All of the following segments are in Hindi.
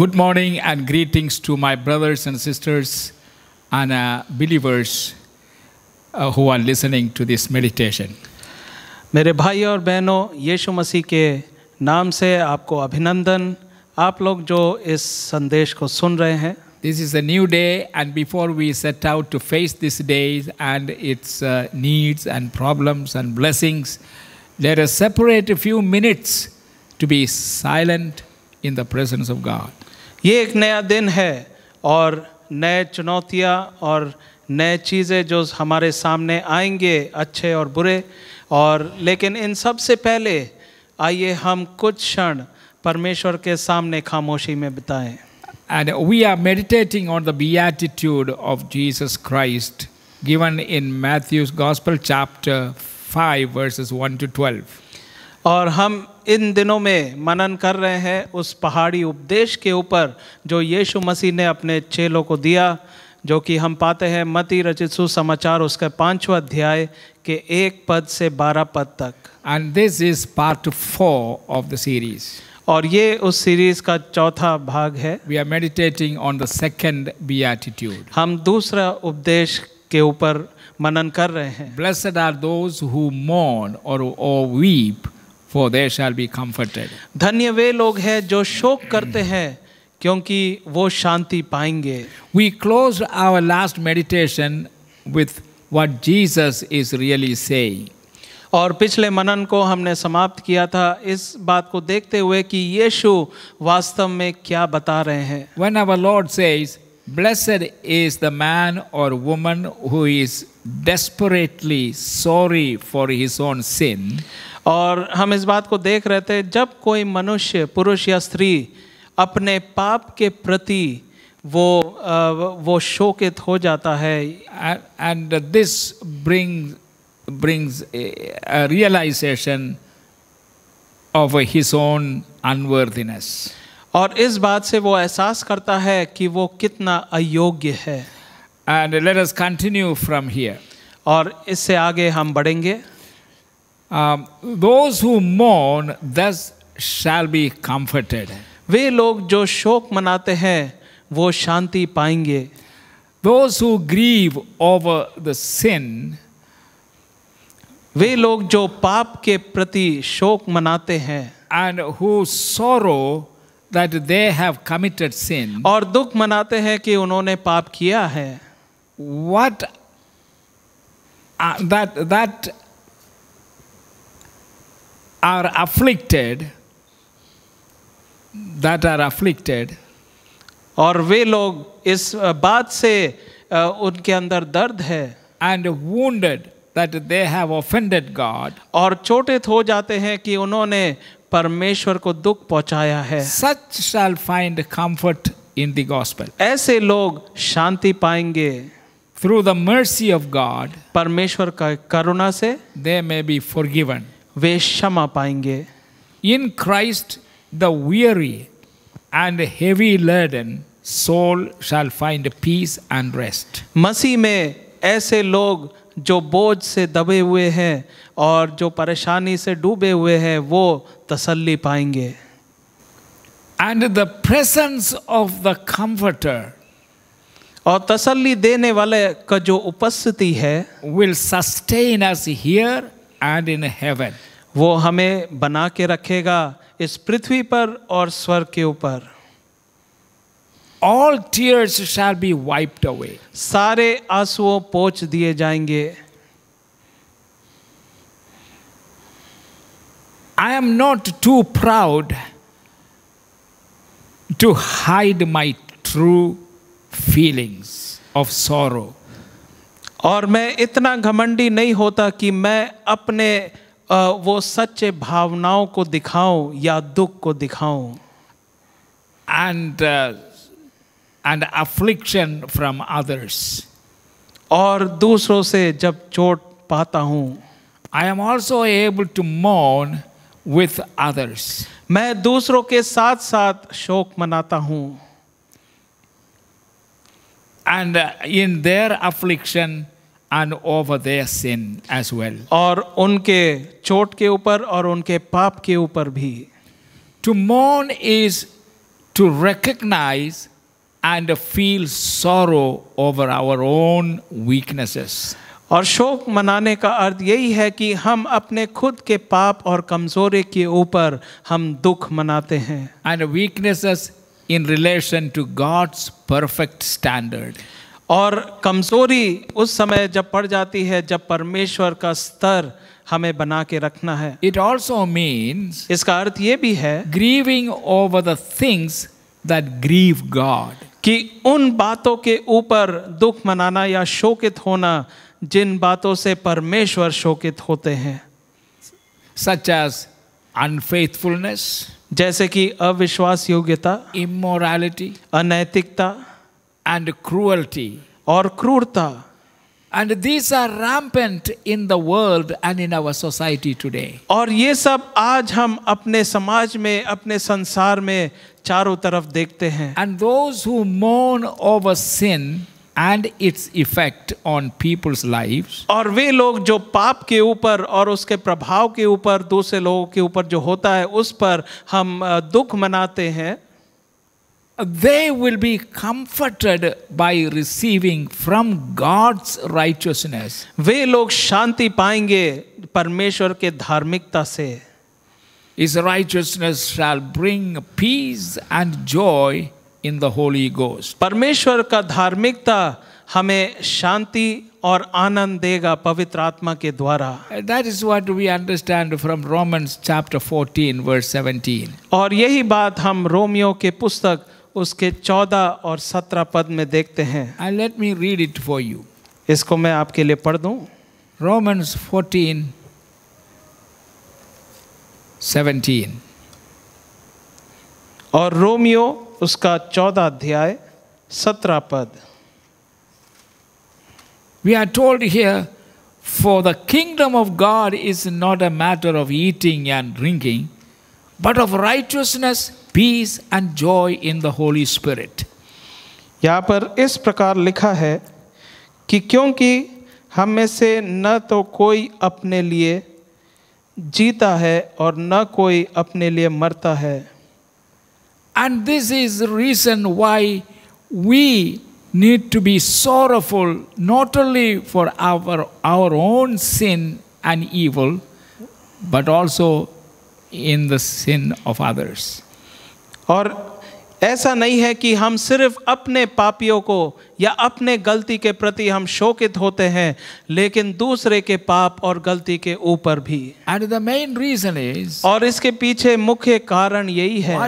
Good morning and greetings to my brothers and sisters and uh, believers uh, who are listening to this meditation. मेरे भाई और बहनों यीशु मसीह के नाम से आपको अभिनंदन आप लोग जो इस संदेश को सुन रहे हैं This is a new day and before we set out to face this day and its uh, needs and problems and blessings let us separate a few minutes to be silent in the presence of God. ये एक नया दिन है और नए चुनौतियाँ और नए चीज़ें जो हमारे सामने आएंगे अच्छे और बुरे और लेकिन इन सब से पहले आइए हम कुछ क्षण परमेश्वर के सामने खामोशी में बिताएं and we are meditating on the beatitude of Jesus Christ given in Matthew's gospel chapter five verses one to twelve और हम इन दिनों में मनन कर रहे हैं उस पहाड़ी उपदेश के ऊपर जो यीशु मसीह ने अपने चेलों को दिया जो कि हम पाते हैं मती रचित सुसमाचार उसके पांचवा अध्याय के एक पद से बारह पद तक and this is part four of the series और ये उस सीरीज का चौथा भाग है we are meditating on the second be हम दूसरा उपदेश के ऊपर मनन कर रहे हैं ब्लेसड आर दोज हु मौन और weep for they shall be comforted. dhanya ve log hai jo shok karte hain kyunki wo shanti payenge We closed our last meditation with what Jesus is really saying. और पिछले मनन को हमने समाप्त किया था इस बात को देखते हुए कि यीशु वास्तव में क्या बता रहे हैं When our Lord says, blessed is the man or woman who is desperately sorry for his own sin. और हम इस बात को देख रहे थे जब कोई मनुष्य पुरुष या स्त्री अपने पाप के प्रति वो वो शोकित हो जाता है and this bring brings realisation of his own unworthiness और इस बात से वो एहसास करता है कि वो कितना अयोग्य है and let us continue from here और इससे आगे हम बढ़ेंगे those who mourn thus shall be comforted. वे लोग जो शोक मनाते हैं वो शांति पाएंगे Those who grieve over the sin, वे लोग जो पाप के प्रति शोक मनाते हैं and who sorrow that they have committed sin, और दुख मनाते हैं कि उन्होंने पाप किया है what uh, that that are afflicted that are afflicted और वे log is baat se unke andar dard hai and wounded that they have offended God aur चोटित ho jate hain ki unhone parmeshwar ko dukh pahunchaya hai such shall find comfort in the gospel aise log shanti payenge through the mercy of God parmeshwar ka karuna se they may be forgiven वे क्षमा पाएंगे in Christ the weary and heavy laden soul shall find peace and rest मसीह में ऐसे लोग जो बोझ से दबे हुए हैं और जो परेशानी से डूबे हुए हैं वो तसल्ली पाएंगे and the presence of the comforter और तसल्ली देने वाले का जो उपस्थिति है will sustain us here and in heaven वो हमें बना के रखेगा इस पृथ्वी पर और स्वर के ऊपर all tears shall be wiped away सारे आंसुओं पोच दिए जाएंगे I am not too proud to hide my true feelings of sorrow और मैं इतना घमंडी नहीं होता कि मैं अपने वो सच्चे भावनाओं को दिखाऊं या दुख को दिखाऊं and and affliction from others और दूसरों से जब चोट पाता हूं I am also able to मोन विथ अदर्स मैं दूसरों के साथ साथ शोक मनाता हूं and in their affliction and over their sin as well. aur unke chot ke upar aur unke paap ke upar bhi To mourn is to recognize and feel sorrow over our own weaknesses. और शोक मनाने का अर्थ यही है कि हम अपने खुद के पाप और कमजोरी के ऊपर हम दुख मनाते हैं and weaknesses in relation to God's perfect standard और कमजोरी उस समय जब पड़ जाती है जब परमेश्वर का स्तर हमें बना के रखना है इट ऑल्सो मीन्स इसका अर्थ ये भी है grieving over the things that grieve God कि उन बातों के ऊपर दुख मनाना या शोकित होना जिन बातों से परमेश्वर शोकित होते हैं सच एज अनफेथफुलनेस जैसे कि अविश्वास योग्यता इमोरालिटी अनैतिकता एंड क्रूअल्टी और क्रूरता and these are rampant in the world and in our society today और ये सब आज हम अपने समाज में अपने संसार में चारों तरफ देखते हैं एंड दोज हु मोन over sin and its effect on people's life और वे लोग जो पाप के ऊपर और उसके प्रभाव के ऊपर दूसरे लोगों के ऊपर जो होता है उस पर हम दुख मनाते हैं they will be comforted by receiving from God's righteousness. वे लोग शांति पाएंगे परमेश्वर के धार्मिकता से. His righteousness shall bring peace and joy in the Holy Ghost परमेश्वर का धार्मिकता हमें शांति और आनंद देगा पवित्र आत्मा के द्वारा that is what we understand from Romans chapter 14 verse 17 और यही बात हम रोमियो के पुस्तक उसके 14 और 17 पद में देखते हैं I let me read it for you इसको मैं आपके लिए पढ़ दूं रोमन्स 14 17 और रोमियो उसका चौदह अध्याय सत्रह पद we are told here for the kingdom of God is not a matter of eating and drinking but of righteousness peace and joy in the Holy Spirit यहाँ पर इस प्रकार लिखा है कि क्योंकि हम में से न तो कोई अपने लिए जीता है और न कोई अपने लिए मरता है And this is the reason why we need to be sorrowful, not only for our, our own sin and evil, but also in the sin of others. ऐसा नहीं है कि हम सिर्फ अपने पापियों को या अपने गलती के प्रति हम शोकित होते हैं लेकिन दूसरे के पाप और गलती के ऊपर भी and the main reason is और इसके पीछे मुख्य कारण यही है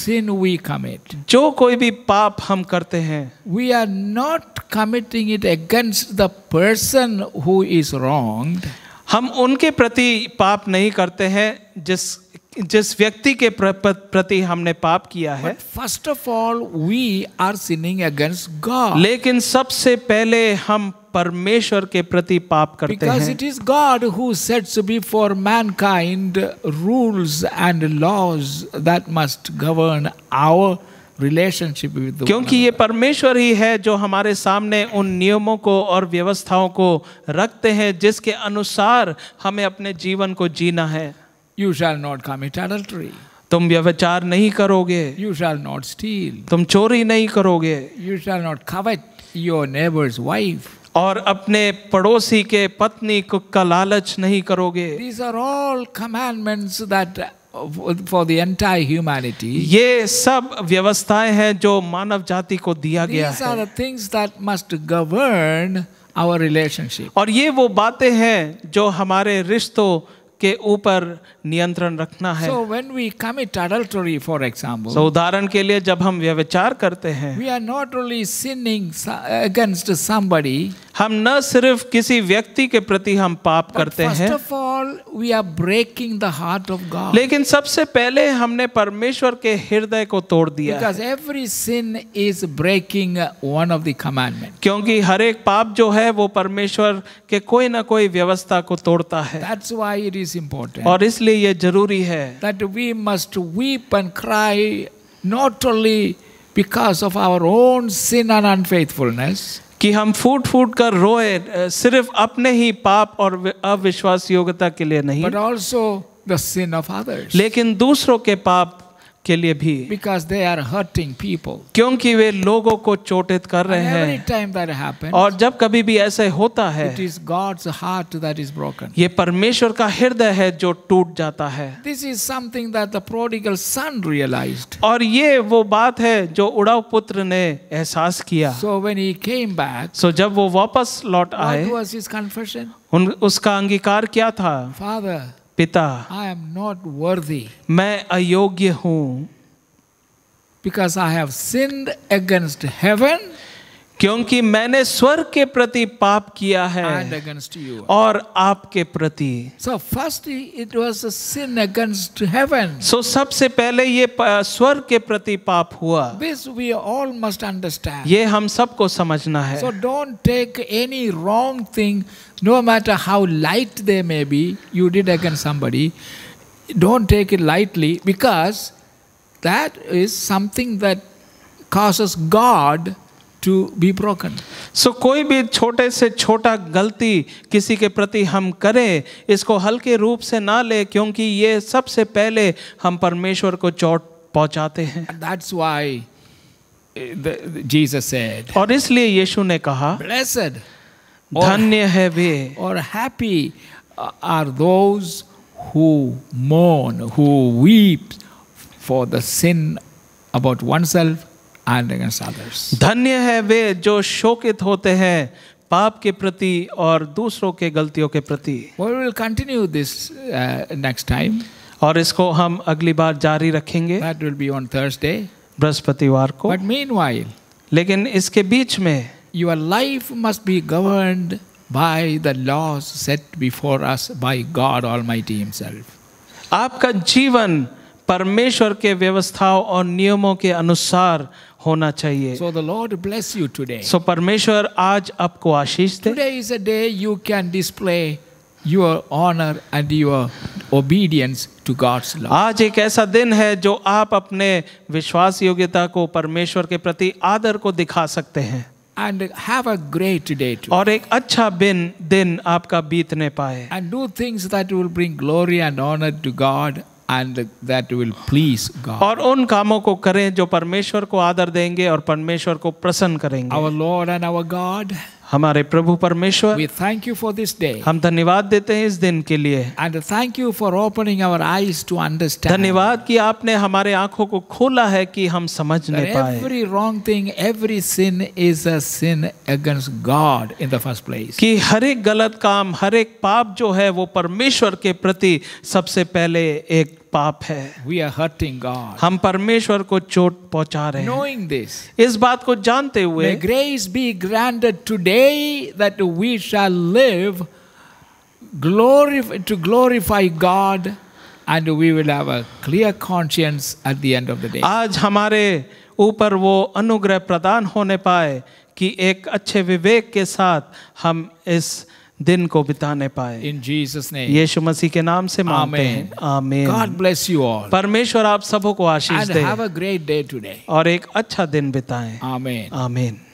sin we commit जो कोई भी पाप हम करते हैं we are not committing it against the person who is wrong हम उनके प्रति पाप नहीं करते हैं जिस जिस व्यक्ति के प्रति हमने पाप किया है first of all we are sinning against God लेकिन सबसे पहले हम परमेश्वर के प्रति पाप करते Because हैं it is God who sets before mankind rules and laws that must govern our relationship with क्योंकि ये परमेश्वर ही है जो हमारे सामने उन नियमों को और व्यवस्थाओं को रखते हैं जिसके अनुसार हमें अपने जीवन को जीना है You shall not commit adultery. तुम व्यवचार नहीं करोगे यू शैल नॉट स्टील तुम चोरी नहीं करोगे you shall not covet your neighbour's wife और अपने पड़ोसी के पत्नी को का लालच नहीं करोगे these are all commandments that for the entire humanity ये सब व्यवस्थाएं हैं जो मानव जाति को दिया गया है These है things that must govern our relationship और ये वो बातें हैं जो हमारे रिश्तों के ऊपर नियंत्रण रखना है सो व्हेन वी उदाहरण के लिए जब हम व्यविचार करते हैं we are not only sinning against somebody हम न सिर्फ किसी व्यक्ति के प्रति हम पाप करते हैं first all we are breaking the heart of God. लेकिन सबसे पहले हमने परमेश्वर के हृदय को तोड़ दिया Because every sin is breaking one of the commandments. क्योंकि हर एक पाप जो है वो परमेश्वर के कोई ना कोई व्यवस्था को तोड़ता है That's why it is important. और इसलिए ये जरूरी है That we must weep and cry not only because of our own sin and unfaithfulness. कि हम फूट फूट कर रोए सिर्फ अपने ही पाप और अविश्वास योग्यता के लिए नहीं लेकिन दूसरों के पाप के लिए भी because they are hurting people क्योंकि वे लोगों को चोटित कर रहे हैं और जब कभी भी ऐसे होता है it is God's heart that is broken ये परमेश्वर का हृदय है जो टूट जाता है this is something that the prodigal son realised और ये वो बात है जो उड़ाव पुत्र ने एहसास किया so when he came back so जब वो वापस लौट आए व्हाट वाज हिज कन्फेशन उसका अंगीकार क्या था फादर पिता आई एम नॉट वर्दी मैं अयोग्य हूं because I have sinned against heaven क्योंकि मैंने स्वर्ग के प्रति पाप किया है और आपके प्रति so first it was sin against heaven so सबसे पहले ये स्वर्ग के प्रति पाप हुआ this we all must understand ये हम सबको समझना है so don't take any wrong thing no matter how light they may be you did against somebody don't take it lightly because that is something that causes God to be broken so कोई भी छोटे से छोटा गलती किसी के प्रति हम करें इसको हल्के रूप से ना ले क्योंकि ये सबसे पहले हम परमेश्वर को चोट पहुंचाते हैं दैट्स व्हाई जीसस सेड और इसलिए यीशु ने कहा ब्लेस्ड धन्य है वे और हैप्पी आर दोज हु मोन who weep for the sin about oneself and against others धन्य है वे जो शोकित होते हैं पाप के प्रति और दूसरों के गलतियों के प्रति we will continue this next time और इसको हम अगली बार जारी रखेंगे that will be on Thursday बृहस्पतिवार को बट मीनवाइल लेकिन इसके बीच में your life must be governed by the laws set before us by God Almighty himself आपका जीवन परमेश्वर के व्यवस्थाओं और नियमों के अनुसार होना चाहिए so the Lord bless you today so परमेश्वर आज आपको आशीष दे today is a day you can display your honour and your obedience to God's law आज एक ऐसा दिन है जो आप अपने विश्वास योग्यता को परमेश्वर के प्रति आदर को दिखा सकते हैं And have a great day too. और एक अच्छा दिन दिन आपका बीतने पाए And do things that will bring glory and honor to God and that will please God. और उन कामों को करें जो परमेश्वर को आदर देंगे और परमेश्वर को प्रसन्न करेंगे. Our Lord and our God. हमारे प्रभु परमेश्वर we thank you for this day हम धन्यवाद देते हैं इस दिन के लिए and thank you for opening our eyes to understand धन्यवाद कि आपने हमारे आंखों को खोला है कि हम समझ नहीं पाए every wrong thing every sin is a sin against God in the first place कि हर एक गलत काम हर एक पाप जो है वो परमेश्वर के प्रति सबसे पहले एक पाप है वी आर हर्टिंग गॉड हम परमेश्वर को चोट पहुंचा रहे हैं knowing this इस बात को जानते हुए may grace be granted today that we shall live glory to glorify God and we will have a clear conscience at the end of the day आज हमारे ऊपर वो अनुग्रह प्रदान होने पाए कि एक अच्छे विवेक के साथ हम इस दिन को बिताने पाए इन जीसस ने यीशु मसीह के नाम से मांगते हैं आमीन गॉड ब्लेस यू ऑल परमेश्वर आप सबों को आशीष दे have a great day today और एक अच्छा दिन बिताएं आमीन आमीन